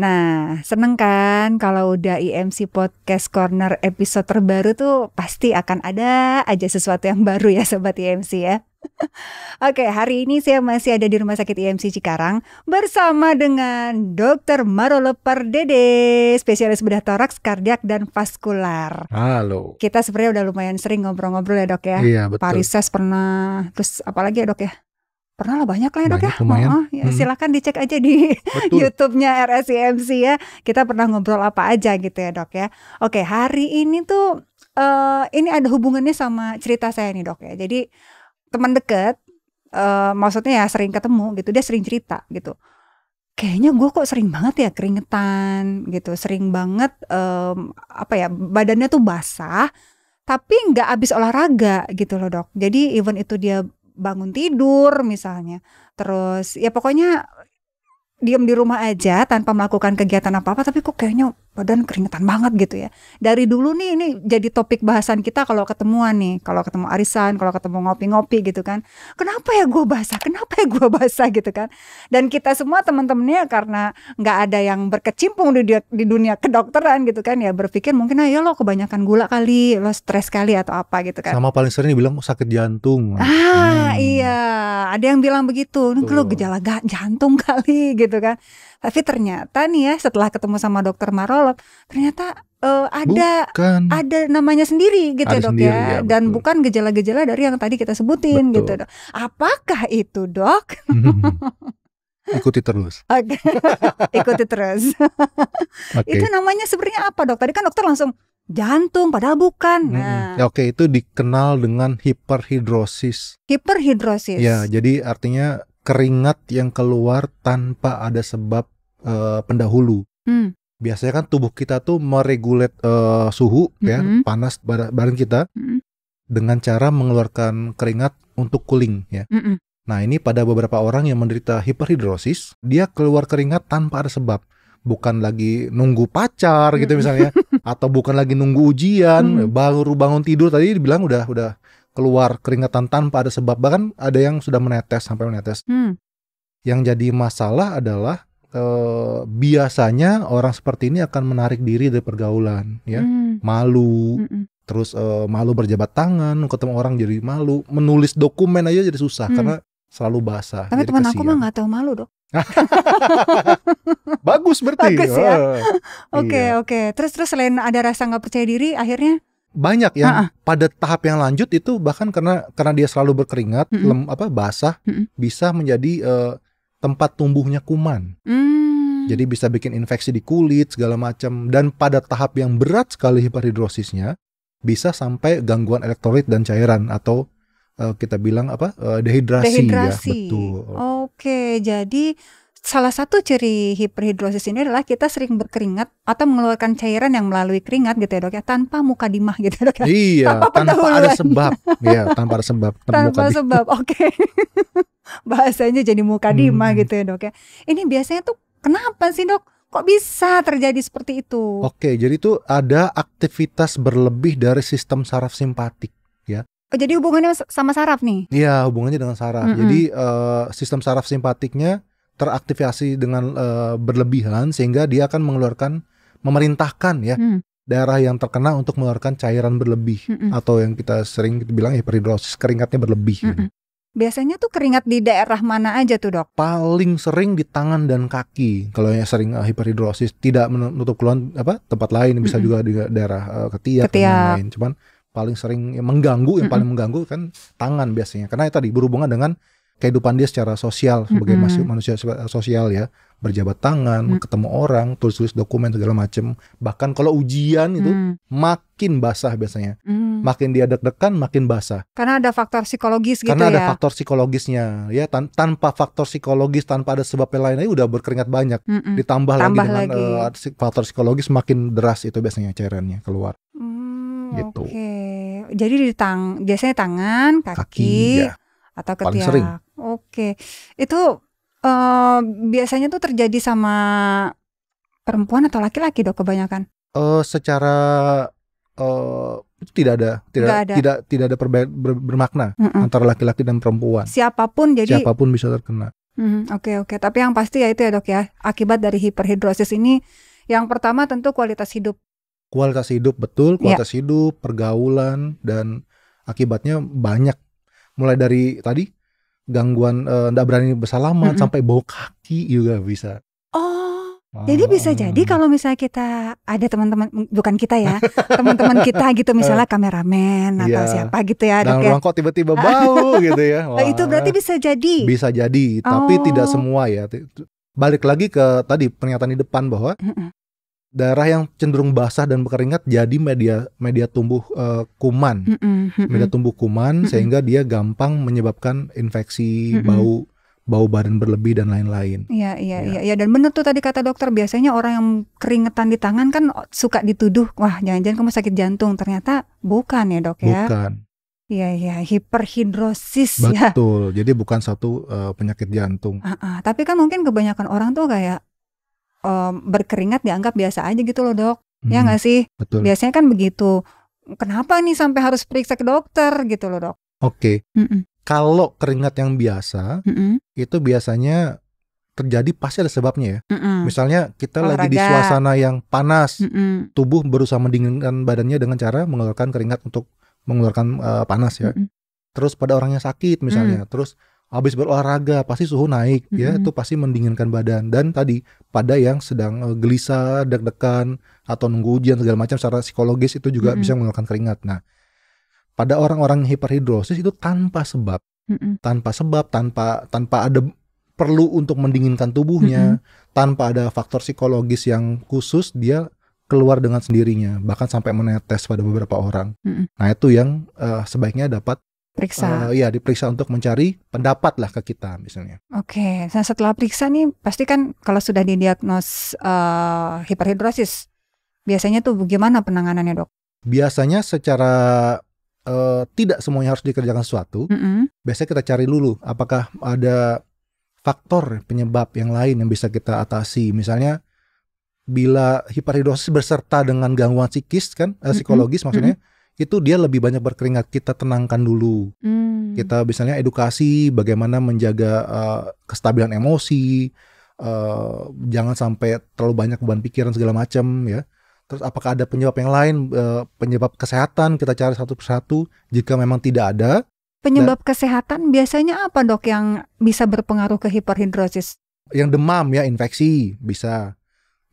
Nah, seneng kan kalau udah IMC Podcast Corner episode terbaru tuh pasti akan ada aja sesuatu yang baru ya Sobat IMC ya. Oke, hari ini saya masih ada di Rumah Sakit IMC Cikarang bersama dengan Dr. Marolo Pardede, spesialis bedah toraks, kardiak, dan vaskular. Halo. Kita sebenarnya udah lumayan sering ngobrol-ngobrol ya dok ya. Iya, betul. Parises pernah, terus apalagi ya dok ya? Pernah lah banyak lah ya dok ya. Lumayan. Oh, ya hmm. Silahkan dicek aja di YouTube-nya RSIMC ya. Kita pernah ngobrol apa aja gitu ya dok ya. Oke hari ini tuh uh, ini ada hubungannya sama cerita saya nih dok ya. Jadi teman dekat, uh, eh, maksudnya ya sering ketemu gitu. Dia sering cerita gitu kayaknya gue kok sering banget ya keringetan gitu sering banget um, apa ya badannya tuh basah tapi nggak habis olahraga gitu loh dok jadi even itu dia bangun tidur misalnya. Terus ya pokoknya diem di rumah aja tanpa melakukan kegiatan apa-apa tapi kok kayaknya badan keringetan banget gitu ya. Dari dulu nih ini jadi topik bahasan kita kalau ketemuan nih, kalau ketemu arisan, kalau ketemu ngopi-ngopi gitu kan. Kenapa ya gue basah? Kenapa ya gue basah gitu kan? Dan kita semua teman-temannya karena nggak ada yang berkecimpung di dunia, di dunia kedokteran gitu kan ya berpikir mungkin ayo ah, lo kebanyakan gula kali, lo stres kali atau apa gitu kan. Sama paling sering dibilang sakit jantung. Ah hmm. iya, ada yang bilang begitu. Lo gejala gak jantung kali gitu gitu kan. Tapi ternyata nih ya setelah ketemu sama dokter Marolop, ternyata uh, ada bukan. ada namanya sendiri gitu ada ya, Dok sendiri, ya. ya Dan bukan gejala-gejala dari yang tadi kita sebutin gitu, betul. gitu, Dok. Apakah itu, Dok? ikuti terus. Oke. ikuti terus. okay. Itu namanya sebenarnya apa, Dok? Tadi kan dokter langsung jantung padahal bukan. Nah. Hmm. Oke, itu dikenal dengan hiperhidrosis. Hiperhidrosis. Ya, jadi artinya keringat yang keluar tanpa ada sebab uh, pendahulu. Hmm. Biasanya kan tubuh kita tuh meregulat uh, eh, suhu ya, -hmm. ya panas badan kita -hmm. dengan cara mengeluarkan keringat untuk cooling ya. Hmm, -hmm. Nah ini pada beberapa orang yang menderita hiperhidrosis dia keluar keringat tanpa ada sebab bukan lagi nunggu pacar gitu hmm. misalnya atau bukan lagi nunggu ujian hmm. baru bangun tidur tadi dibilang udah udah keluar keringetan tanpa ada sebab bahkan ada yang sudah menetes sampai menetes. Hmm. Yang jadi masalah adalah e, biasanya orang seperti ini akan menarik diri dari pergaulan, ya hmm. malu, hmm. terus e, malu berjabat tangan, ketemu orang jadi malu, menulis dokumen aja jadi susah hmm. karena selalu basah. Tapi teman aku mah nggak tahu malu dok. Bagus berarti. Bagus ya. Oh. Oke iya. oke. Okay, iya. okay. Terus terus selain ada rasa nggak percaya diri, akhirnya banyak yang uh -uh. pada tahap yang lanjut itu bahkan karena karena dia selalu berkeringat, mm -mm. Lem, apa basah, mm -mm. bisa menjadi uh, tempat tumbuhnya kuman. Mm. Jadi bisa bikin infeksi di kulit segala macam dan pada tahap yang berat sekali hiperhidrosisnya bisa sampai gangguan elektrolit dan cairan atau uh, kita bilang apa uh, eh, dehidrasi, dehidrasi ya betul. Oke, jadi Salah satu ciri hiperhidrosis ini adalah kita sering berkeringat atau mengeluarkan cairan yang melalui keringat gitu ya dok ya tanpa muka dimah gitu ya dok ya. Iya, tanpa, tanpa ada sebab. Iya, tanpa ada sebab. Tanpa, tanpa sebab. Oke. Okay. Bahasanya jadi muka hmm. dimah gitu ya dok ya. Ini biasanya tuh kenapa sih dok? Kok bisa terjadi seperti itu? Oke, jadi tuh ada aktivitas berlebih dari sistem saraf simpatik ya. Oh, jadi hubungannya sama saraf nih? Iya, hubungannya dengan saraf. Mm -hmm. Jadi uh, sistem saraf simpatiknya teraktivasi dengan uh, berlebihan sehingga dia akan mengeluarkan memerintahkan ya hmm. daerah yang terkena untuk mengeluarkan cairan berlebih hmm. hmm. atau yang kita sering bilang ya, hiperhidrosis keringatnya berlebih. Hmm. Gitu. Hmm. Biasanya tuh keringat di daerah mana aja tuh dok? Paling sering di tangan dan kaki. Kalau yang sering uh, hiperhidrosis tidak menutup keluhan apa tempat lain bisa mm -hmm. juga di daerah uh, eh, ketiak, ketiak. dan lain. Cuman paling sering yang mengganggu mm -hmm. yang hmm. paling mengganggu kan tangan biasanya. Karena ya, tadi berhubungan dengan kehidupan dia secara sosial sebagai mm-hmm. manusia sosial ya berjabat tangan mm-hmm. ketemu orang tulis tulis dokumen segala macem bahkan kalau ujian itu mm. makin basah biasanya mm. makin dia deg-degan makin basah karena ada faktor psikologis karena gitu karena ya karena ada faktor psikologisnya ya tan- tanpa faktor psikologis tanpa ada sebab yang lain aja ya udah berkeringat banyak mm ditambah Tambah lagi dengan lagi. Uh, faktor psikologis makin deras itu biasanya cairannya keluar mm, gitu okay. jadi di tang biasanya tangan kaki, kaki ya. atau ketiak Oke, itu, eee, eh, biasanya tuh terjadi sama perempuan atau laki-laki dok kebanyakan? Eee, eh, secara, eee, eh, tidak ada tidak ada. tidak tidak ada perbe ber bermakna antara laki-laki dan perempuan. Siapapun jadi Siapapun bisa terkena. mm-hmm. oke oke, tapi yang pasti ya itu ya dok ya, akibat dari hiperhidrosis ini yang pertama tentu kualitas hidup. Kualitas hidup betul, kualitas iya. kualitas hidup, pergaulan, dan akibatnya banyak. Mulai dari tadi gangguan eh, nggak uh, berani bersalaman mm-hmm. sampai bau kaki juga bisa. Oh, jadi bisa jadi kalau misalnya kita ada teman-teman bukan kita ya, teman-teman kita gitu misalnya eh. kameramen atau yeah. siapa gitu ya. Dalam ruang kok tiba-tiba oh, bau gitu ya. Wah. Itu berarti bisa jadi. Bisa jadi, tapi oh. tidak semua ya. Balik lagi ke tadi pernyataan di depan bahwa darah yang cenderung basah dan berkeringat jadi media media tumbuh uh, kuman mm -mm, mm media tumbuh kuman sehingga dia gampang menyebabkan infeksi bau bau badan berlebih dan lain-lain. Iya, iya, iya, ya. dan benar tuh tadi kata dokter biasanya orang yang keringetan di tangan kan suka dituduh, wah jangan-jangan kamu sakit jantung. Ternyata bukan ya, Dok ya. Bukan. Iya, iya, hiperhidrosis Betul. ya. Betul. Jadi bukan satu uh, penyakit jantung. Uh -uh. tapi kan mungkin kebanyakan orang tuh kayak um, berkeringat dianggap biasa aja gitu loh dok ya hmm, ya nggak sih betul. biasanya kan begitu kenapa nih sampai harus periksa ke dokter gitu loh dok oke okay. kalau keringat yang biasa mm -mm. itu biasanya terjadi pasti ada sebabnya ya mm -mm. misalnya kita Olahraga. lagi di suasana yang panas mm -mm. tubuh berusaha mendinginkan badannya dengan cara mengeluarkan keringat untuk mengeluarkan uh, panas ya mm -mm. terus pada orangnya sakit misalnya mm -mm. terus habis berolahraga pasti suhu naik mm -hmm. ya mm-hmm. itu pasti mendinginkan badan dan tadi pada yang sedang eh, gelisah deg-degan atau nunggu ujian segala macam secara psikologis itu juga mm -hmm. bisa mengeluarkan keringat nah pada orang-orang hiperhidrosis itu tanpa sebab mm -hmm. tanpa sebab tanpa tanpa ada perlu untuk mendinginkan tubuhnya mm -hmm. tanpa ada faktor psikologis yang khusus dia keluar dengan sendirinya bahkan sampai menetes pada beberapa orang mm -hmm. nah itu yang uh, sebaiknya dapat periksa. Uh, eh, iya, diperiksa untuk mencari pendapat lah ke kita misalnya. Oke, okay. nah setelah periksa nih pasti kan kalau sudah didiagnos uh, hiperhidrosis, biasanya tuh bagaimana penanganannya dok? Biasanya secara uh, tidak semuanya harus dikerjakan sesuatu. Mm -hmm. Biasanya kita cari dulu apakah ada faktor penyebab yang lain yang bisa kita atasi. Misalnya bila hiperhidrosis berserta dengan gangguan psikis kan psikologis mm -hmm. maksudnya mm itu dia lebih banyak berkeringat kita tenangkan dulu hmm. kita misalnya edukasi bagaimana menjaga uh, kestabilan emosi uh, jangan sampai terlalu banyak beban pikiran segala macam ya terus apakah ada penyebab yang lain uh, penyebab kesehatan kita cari satu persatu jika memang tidak ada penyebab dan, kesehatan biasanya apa dok yang bisa berpengaruh ke hiperhidrosis yang demam ya infeksi bisa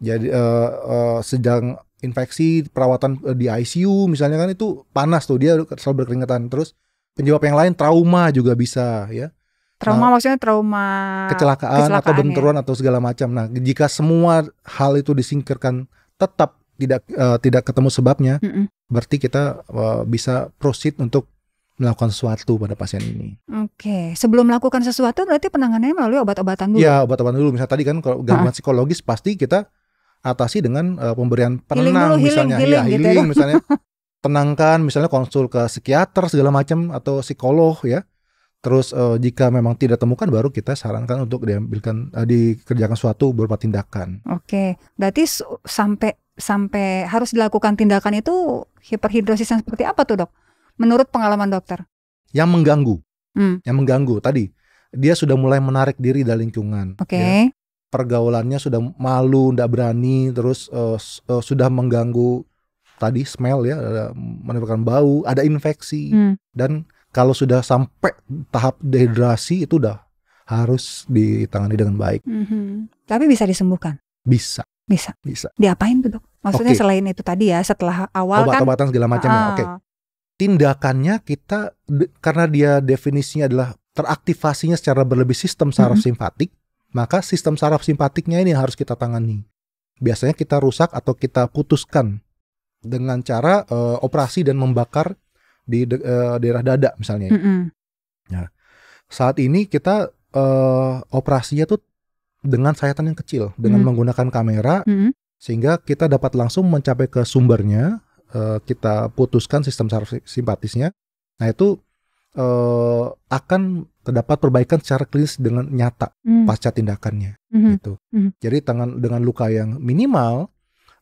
jadi uh, uh, sedang infeksi perawatan eh, di ICU misalnya kan itu panas tuh dia selalu berkeringatan terus penyebab yang lain trauma juga bisa ya trauma nah, maksudnya trauma kecelakaan, atau benturan ya? atau segala macam nah jika semua hal itu disingkirkan tetap tidak uh, tidak ketemu sebabnya mm -mm. berarti kita uh, bisa proceed untuk melakukan sesuatu pada pasien ini. Oke, okay. sebelum melakukan sesuatu berarti penanganannya melalui obat-obatan dulu. Ya, obat-obatan dulu. Misalnya tadi kan kalau gangguan psikologis pasti kita atasi dengan uh, pemberian penenang healing misalnya iya, healing, healing, gitu ya, healing gitu misalnya tenangkan misalnya konsul ke psikiater segala macam atau psikolog ya terus uh, jika memang tidak temukan baru kita sarankan untuk diambilkan uh, dikerjakan suatu berupa tindakan. Oke, berarti sampai sampai harus dilakukan tindakan itu hiperhidrosis yang seperti apa tuh dok? Menurut pengalaman dokter? Yang mengganggu, hmm. yang mengganggu tadi dia sudah mulai menarik diri dari lingkungan. Oke. Okay. Ya pergaulannya sudah malu, tidak berani, terus uh, uh, sudah mengganggu tadi smell ya, menimbulkan bau, ada infeksi hmm. dan kalau sudah sampai tahap dehidrasi itu udah harus ditangani dengan baik. Mm -hmm. Tapi bisa disembuhkan. Bisa. Bisa. Bisa. Diapain tuh dok? Maksudnya okay. selain itu tadi ya, setelah awal Obat, kan obat-obatan segala macam ah. ya. Oke. Okay. Ah. Tindakannya kita karena dia definisinya adalah teraktivasinya secara berlebih sistem saraf mm -hmm. Maka sistem saraf simpatiknya ini yang harus kita tangani. Biasanya kita rusak atau kita putuskan dengan cara uh, operasi dan membakar di de, uh, daerah dada misalnya. Mm -hmm. Ya. saat ini kita uh, operasinya tuh dengan sayatan yang kecil, dengan mm -hmm. menggunakan kamera, mm -hmm. sehingga kita dapat langsung mencapai ke sumbernya. Uh, kita putuskan sistem saraf simpatisnya. Nah itu uh, akan terdapat perbaikan secara klinis dengan nyata mm. pasca tindakannya mm-hmm. gitu. Mm-hmm. Jadi tangan dengan luka yang minimal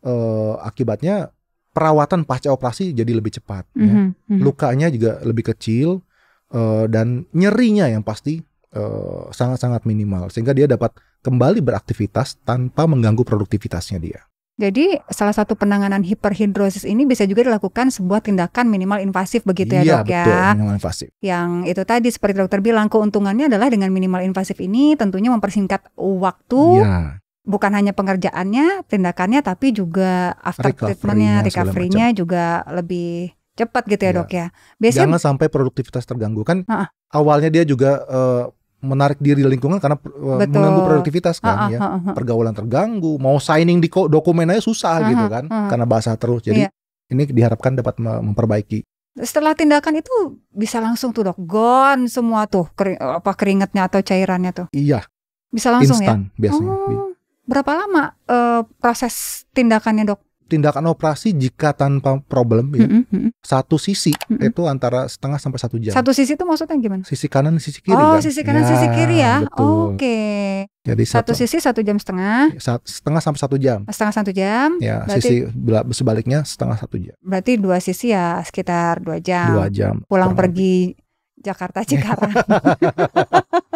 eh, akibatnya perawatan pasca operasi jadi lebih cepat mm-hmm. ya. Mm-hmm. Lukanya juga lebih kecil eh, dan nyerinya yang pasti eh, sangat-sangat minimal sehingga dia dapat kembali beraktivitas tanpa mengganggu produktivitasnya dia. Jadi salah satu penanganan hiperhidrosis ini bisa juga dilakukan sebuah tindakan minimal invasif begitu ya iya, dok ya. betul, ya. minimal invasif. Yang itu tadi seperti dokter bilang keuntungannya adalah dengan minimal invasif ini tentunya mempersingkat waktu. Iya. Bukan hanya pengerjaannya, tindakannya, tapi juga after recovery treatmentnya, recovery-nya juga lebih cepat gitu ya, iya. dok ya. Biasanya, Jangan sampai produktivitas terganggu kan. Uh -uh. Awalnya dia juga uh, menarik diri di lingkungan karena eh, Betul. mengganggu produktivitas kan ya. Pergaulan terganggu, mau signing di dokumen aja susah gitu kan karena bahasa terus. Jadi iya. ini diharapkan dapat memperbaiki. Setelah tindakan itu bisa langsung tuh dok, gone semua tuh kering, apa keringatnya atau cairannya tuh. Iya. Bisa langsung Instant, ya. biasanya. Oh, berapa lama uh, proses tindakannya dok? tindakan operasi jika tanpa problem ya. Mm -hmm. Satu sisi mm -hmm. itu antara setengah sampai satu jam. Satu sisi itu maksudnya gimana? Sisi kanan, sisi kiri. Oh, kan? sisi kanan, ya, sisi kiri ya. Oke. Okay. Jadi satu, satu sisi satu jam setengah. Setengah sampai satu jam. Setengah satu jam. Ya, berarti, sisi sebaliknya setengah satu jam. Berarti dua sisi ya sekitar dua jam. Dua jam. Pulang pergi Jakarta Cikarang.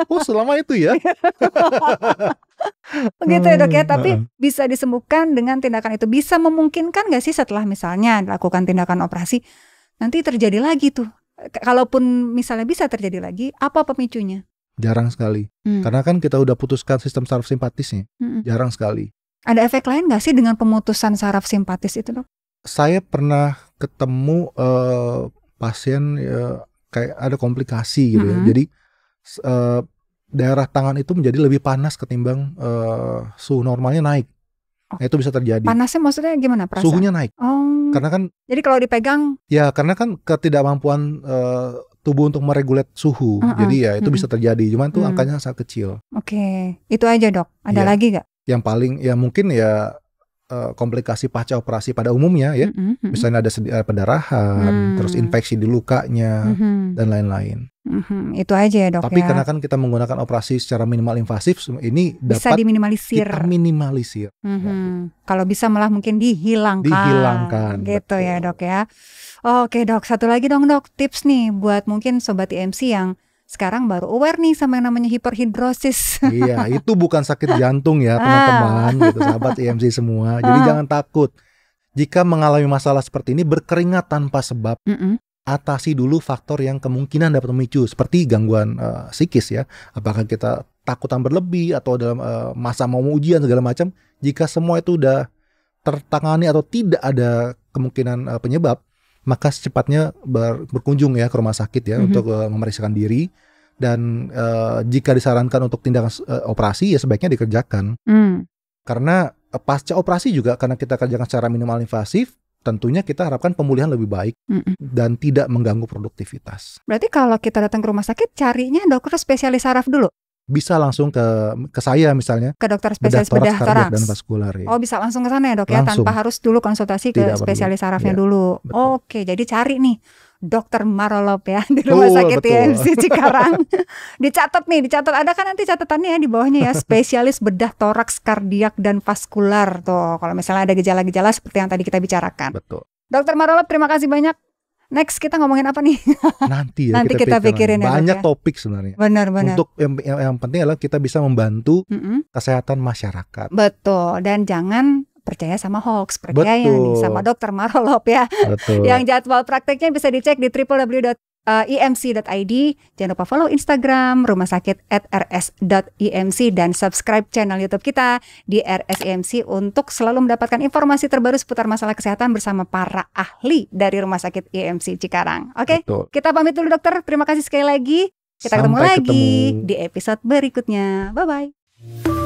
oh, selama itu ya. Begitu oh ya dok ya, hmm, tapi bisa disembuhkan dengan tindakan itu. Bisa memungkinkan nggak sih setelah misalnya lakukan tindakan operasi, nanti terjadi lagi tuh. Kalaupun misalnya bisa terjadi lagi, apa pemicunya? Jarang sekali. Hmm. Karena kan kita udah putuskan sistem saraf simpatisnya. Hmm. Jarang sekali. Ada efek lain nggak sih dengan pemutusan saraf simpatis itu dok? Saya pernah ketemu uh, pasien uh, kayak ada komplikasi gitu ya. -hmm. ya. Jadi uh, daerah tangan itu menjadi lebih panas ketimbang uh, suhu normalnya naik. Oh. Nah, itu bisa terjadi. Panasnya maksudnya gimana perasaan? Suhunya naik. Oh. Karena kan Jadi kalau dipegang Ya, karena kan ketidakmampuan uh, tubuh untuk meregulat suhu. Uh -uh. Jadi ya itu uh bisa terjadi. Cuman tuh uh angkanya sangat kecil. Oke. Okay. Itu aja, Dok. Ada ya. lagi nggak? Yang paling ya mungkin ya uh, komplikasi pasca operasi pada umumnya ya. Uh -uh. Misalnya ada, ada pendarahan, uh terus infeksi di lukanya uh -uh. dan lain-lain hmm itu aja ya dok. Tapi ya. karena kan kita menggunakan operasi secara minimal invasif, ini bisa dapat diminimalisir. Kita minimalisir. Mm-hmm. Ya. Gitu. Kalau bisa malah mungkin dihilangkan. Dihilangkan. Gitu ya, betul. ya dok ya. Oke dok, satu lagi dong dok tips nih buat mungkin sobat IMC e yang sekarang baru aware nih sama yang namanya hiperhidrosis. Iya, itu bukan sakit jantung ya ah. teman-teman, gitu sahabat IMC e semua. Jadi ah. jangan takut. Jika mengalami masalah seperti ini berkeringat tanpa sebab, mm -mm atasi dulu faktor yang kemungkinan dapat memicu seperti gangguan uh, psikis ya apakah kita takutan berlebih atau dalam uh, masa mau ujian segala macam jika semua itu udah tertangani atau tidak ada kemungkinan uh, penyebab maka secepatnya ber, berkunjung ya ke rumah sakit ya mm -hmm. untuk uh, memeriksakan diri dan uh, jika disarankan untuk tindakan uh, operasi ya sebaiknya dikerjakan mm. karena uh, pasca operasi juga karena kita kerjakan secara minimal invasif tentunya kita harapkan pemulihan lebih baik Mm-mm. dan tidak mengganggu produktivitas. Berarti kalau kita datang ke rumah sakit carinya dokter spesialis saraf dulu? Bisa langsung ke ke saya misalnya. Ke dokter spesialis bedah, bedah dan vaskular. Ya. Oh, bisa langsung ke sana ya, Dok langsung. ya tanpa harus dulu konsultasi ke spesialis sarafnya ya, dulu. Betul. Oke, jadi cari nih dokter Marolop ya di Rumah oh, Betul, Sakit TMC Cikarang. dicatat nih, dicatat ada kan nanti catatannya ya di bawahnya ya spesialis bedah toraks, kardiak dan vaskular tuh. Kalau misalnya ada gejala-gejala seperti yang tadi kita bicarakan. Betul. Dokter Marolop terima kasih banyak. Next kita ngomongin apa nih? Nanti ya. Nanti kita, kita pikirin ya, banyak ya. topik sebenarnya. Benar-benar. Untuk yang, yang yang penting adalah kita bisa membantu mm -hmm. kesehatan masyarakat. Betul. Dan jangan percaya sama hoax, percaya Betul. nih sama dokter Marolop ya. Betul. Yang jadwal prakteknya bisa dicek di www. www.imc.id. Jangan lupa follow Instagram rumah sakit at rs.imc dan subscribe channel YouTube kita di RSIMC untuk selalu mendapatkan informasi terbaru seputar masalah kesehatan bersama para ahli dari rumah sakit IMC Cikarang. Oke, okay? kita pamit dulu dokter. Terima kasih sekali lagi. Kita Sampai ketemu lagi di episode berikutnya. Bye bye.